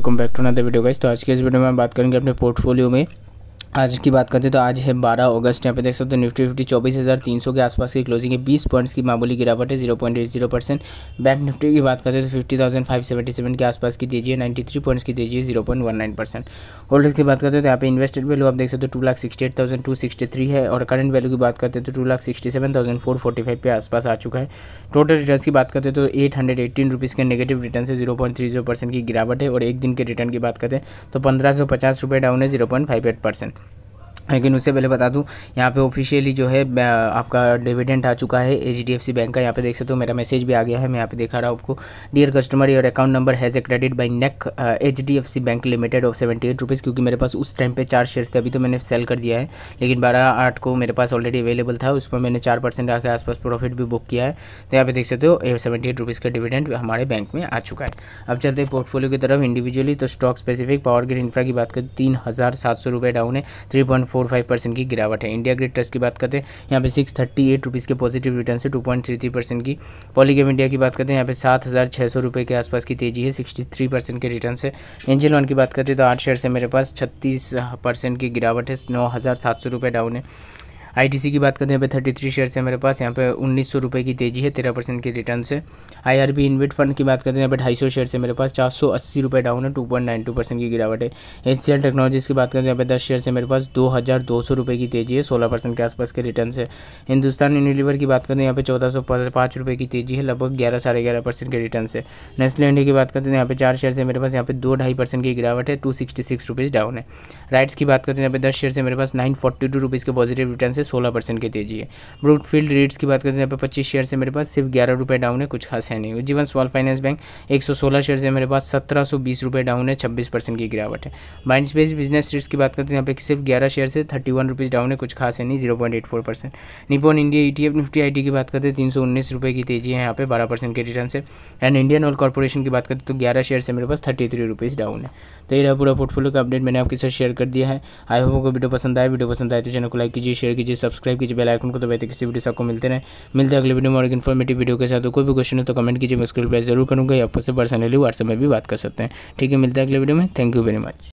welcome back to another video guys तो आज के इस वीडियो में हम बात करेंगे अपने पोर्टफोलियो में आज की बात करते हैं तो आज है 12 अगस्त यहाँ पे देख सकते हो निफ्टी फिफ्टी चौबीस हज़ार तीन सौ के आसपास की क्लोजिंग है 20 पॉइंट्स की मामूली गिरावट है 0.80 परसेंट बैंक निफ्टी की बात करते हैं तो फिफ्टी फाइव सेवेंटी सेवन के आसपास की दीजिए 93 पॉइंट्स की दीजिए 0.19 परसेंट होल्डर्स की बात करते हैं तो यहाँ पे इन्वेस्टेड वैल्यू आप देख सकते हो two lakh sixty eight thousand two sixty three है और करंट वैल्यू की बात करते हैं तो two lakh sixty seven thousand four forty five के आसपास आ चुका है टोटल रिटर्न की बात करते हैं तो एट हंड्रेड एट्टीन रुपीज़ के नेगेटिव रिटर्न है zero point three zero percent की गिरावट है और एक दिन के रिटर्न की बात करते हैं तो पंद्रह सौ पचास रुपये डाउन है zero point five eight percent लेकिन उससे पहले बता दूं यहाँ पे ऑफिशियली जो है आपका डिविडेंट आ चुका है एच बैंक का यहाँ पे देख सकते हो मेरा मैसेज भी आ गया है मैं यहाँ पे देखा रहा हूँ आपको dear customer your account number has a credit by नेक H bank limited of seventy eight rupees क्योंकि मेरे पास उस टाइम पे चार शेयर्स थे अभी तो मैंने सेल कर दिया है लेकिन बारह आठ को मेरे पास ऑलरेडी अवेलेबल था उस पर मैंने चार परसेंट आके आसपास प्रॉफिट भी बुक किया है तो यहाँ पे देख सकते हो सेवेंटी एट रुपीज़ का डिविडेंट हमारे बैंक में आ चुका है अब चलते हैं पोर्टफोलियो की तरफ इंडिविजुअली तो stock specific power grid infra की बात करें तीन हज़ार सात सौ रुपये डाउन है three point four four five percent की गिरावट है इंडिया ग्रेड ट्रस्ट की बात करते हैं यहाँ पे सिक्स थर्टी एट रुपीज़ के पॉजिटिव रिटर्न है two point three three percent की पॉलीगेम इंडिया की बात करते हैं यहाँ पे सात हज़ार छः सौ रुपये के आसपास की तेजी है सिक्सटी थ्री परसेंट के रिटर्न है एंजल वन की बात करते हैं तो आठ शेयर से मेरे पास छत्तीस परसेंट की गिरावट है नौ हज़ार सात सौ रुपये डाउन है आई की बात करते हैं यहाँ पे थर्टी थ्री शेयर्स है मेरे पास यहाँ पे उन्नीस सौ रुपये की तेजी है तेरह परसेंट के रिटर्न से आर इन्वेट फंड की बात करते हैं यहाँ पे ढाई सौ शेयर्स है मेरे पास चार सौ अस्सी रुपये डाउन है two point nine two percent की गिरावट है एच टेक्नोलॉजीज़ की बात करते हैं यहाँ पे दस शेयर है मेरे पास दो हज़ार दो सौ रुपये की तेजी है सोलह परसेंट के आसपास के रिटर्न से हिंदुस्तान यूनिलीवर की बात करते हैं यहाँ पे चौदह सौ रुपये की तेजी है लगभग ग्यारह साढ़े ग्यारह परसेंट के रिटर्न से नेस्ले इंडिया की बात करते हैं यहाँ पे चार शेयर है मेरे पास यहाँ पे दो ढाई परसेंट की गिरावट है two sixty six rupees down है राइट्स की बात करते हैं यहाँ पे दस शेयर है मेरे पास नाइन फोर्टी टू रुपीज़ के पॉजिटिव रिटर्न है सोलह परसेंट की तेजी है ब्रूटफील्ड रेट्स की बात करते हैं यहाँ पर पच्चीस शेयर से मेरे पास सिर्फ ग्यारह रुपये डाउन है कुछ खास है नहीं जीवन स्मॉल फाइनेंस बैंक एक सौ सोलह शेयर से मेरे पास सत्रह सौ बीस रुपये डाउन है छब्बीस परसेंट की गिरावट है माइंड स्पेस बिजनेस रेट्स की बात करते हैं यहाँ पर सिर्फ ग्यारह शेयर से थर्टी वन रुपीज़ डाउन है कुछ खास है नहीं zero point eight four percent Nippon India E T F Nifty I T की बात करते हैं तीन सौ उन्नीस रुपये की तेजी है यहाँ पे बारह परसेंट के रिटर्न से एंड इंडियन ऑयल कॉर्पोरेशन की बात करते तो ग्यारह शेयर से मेरे पास थर्टी थ्री रुपीज़ डाउन है तो ये रहा पूरा पोर्टफोलियो का अपडेट मैंने आपके साथ शेयर कर दिया है आई होप आपको वीडियो पसंद आए वीडियो पसंद आए तो चैनल को लाइक कीजिए शेयर कीजिए कीजिए सब्सक्राइब कीजिए बेल आइकन को तो तो किसी वीडियो से आपको मिलते रहे मिलते हैं अगले वीडियो में और इन्फॉर्मेटिव वीडियो के साथ कोई भी क्वेश्चन हो तो कमेंट कीजिए मैं उसको रिप्लाई जरूर करूँगा या आपसे पर्सनली व्हाट्सएप में भी बात कर सकते हैं ठीक है मिलते हैं अगले वीडियो में थैंक यू वेरी मच